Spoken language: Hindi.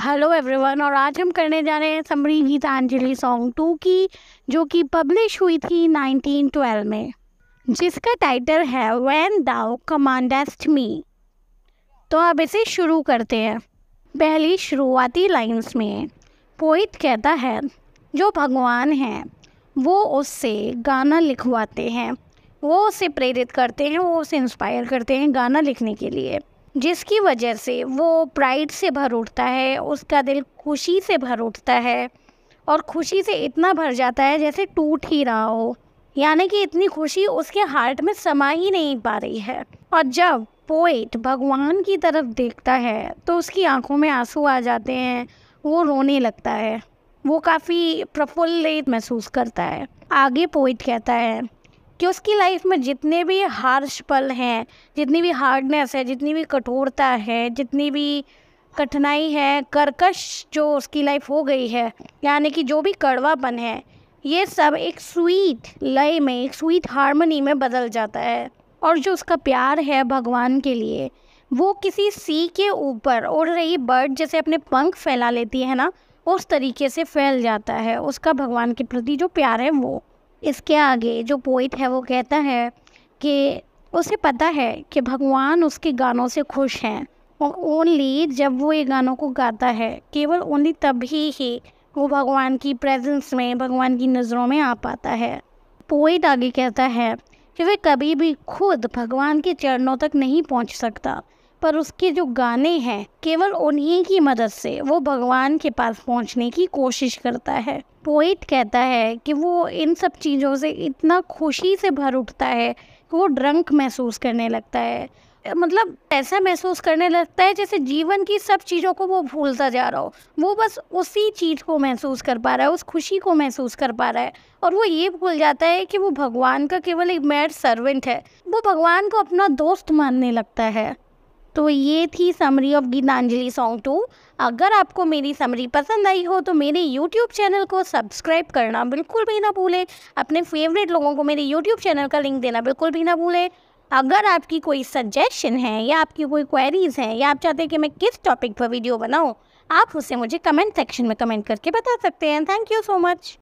हेलो एवरीवन और आज हम करने जा रहे हैं समरी गीतांजलि सॉन्ग टू की जो कि पब्लिश हुई थी 1912 में जिसका टाइटल है वैन दाओ कमांडेस्ट मी तो अब इसे शुरू करते हैं पहली शुरुआती लाइंस में पोइट कहता है जो भगवान हैं वो उससे गाना लिखवाते हैं वो उसे प्रेरित करते हैं वो उसे इंस्पायर करते हैं गाना लिखने के लिए जिसकी वजह से वो प्राइड से भर उठता है उसका दिल खुशी से भर उठता है और खुशी से इतना भर जाता है जैसे टूट ही रहा हो यानी कि इतनी खुशी उसके हार्ट में समा ही नहीं पा रही है और जब पोइट भगवान की तरफ देखता है तो उसकी आंखों में आंसू आ जाते हैं वो रोने लगता है वो काफ़ी प्रफुल्लित महसूस करता है आगे पोइट कहता है कि उसकी लाइफ में जितने भी हार्श पल हैं जितनी भी हार्डनेस है जितनी भी कठोरता है जितनी भी कठिनाई है करकश जो उसकी लाइफ हो गई है यानी कि जो भी कड़वापन है ये सब एक स्वीट लय में एक स्वीट हारमोनी में बदल जाता है और जो उसका प्यार है भगवान के लिए वो किसी सी के ऊपर उड़ रही बर्ड जैसे अपने पंख फैला लेती है ना उस तरीके से फैल जाता है उसका भगवान के प्रति जो प्यार है वो इसके आगे जो पोइट है वो कहता है कि उसे पता है कि भगवान उसके गानों से खुश हैं और ओनली जब वो ये गानों को गाता है केवल ओनली तभी ही वो भगवान की प्रेजेंस में भगवान की नज़रों में आ पाता है पोइट आगे कहता है कि वह कभी भी खुद भगवान के चरणों तक नहीं पहुंच सकता पर उसके जो गाने हैं केवल उन्हीं की मदद से वो भगवान के पास पहुंचने की कोशिश करता है पोइट कहता है कि वो इन सब चीज़ों से इतना खुशी से भर उठता है कि वो ड्रंक महसूस करने लगता है मतलब ऐसा महसूस करने लगता है जैसे जीवन की सब चीज़ों को वो भूलता जा रहा हो वो बस उसी चीज़ को महसूस कर पा रहा है उस खुशी को महसूस कर पा रहा है और वो ये भूल जाता है कि वो भगवान का केवल एक मैड सर्वेंट है वो भगवान को अपना दोस्त मानने लगता है तो ये थी summary of Gitanjali song two अगर आपको मेरी समरी पसंद आई हो तो मेरे यूट्यूब चैनल को सब्सक्राइब करना बिल्कुल भी ना भूलें अपने फेवरेट लोगों को मेरे यूट्यूब चैनल का लिंक देना बिल्कुल भी ना भूलें अगर आपकी कोई सजेशन है या आपकी कोई क्वेरीज़ हैं या आप चाहते हैं कि मैं किस टॉपिक पर वीडियो बनाऊँ आप उसे मुझे कमेंट सेक्शन में कमेंट करके बता सकते हैं थैंक यू सो मच